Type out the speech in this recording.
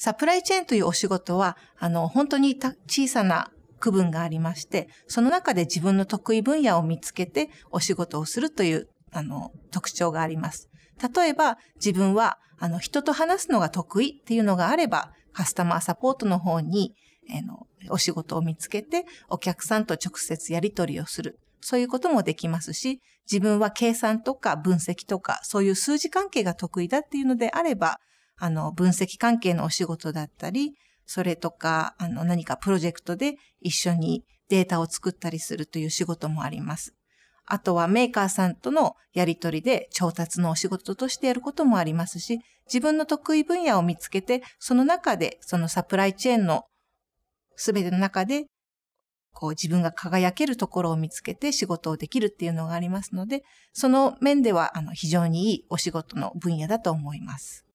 サプライチェーンというお仕事は、あの、本当に小さな区分がありまして、その中で自分の得意分野を見つけてお仕事をするという、あの、特徴があります。例えば、自分は、あの、人と話すのが得意っていうのがあれば、カスタマーサポートの方に、えの、お仕事を見つけて、お客さんと直接やり取りをする。そういうこともできますし、自分は計算とか分析とか、そういう数字関係が得意だっていうのであれば、あの、分析関係のお仕事だったり、それとか、あの、何かプロジェクトで一緒にデータを作ったりするという仕事もあります。あとはメーカーさんとのやりとりで調達のお仕事としてやることもありますし、自分の得意分野を見つけて、その中で、そのサプライチェーンのすべての中で、こう自分が輝けるところを見つけて仕事をできるっていうのがありますので、その面ではあの非常にいいお仕事の分野だと思います。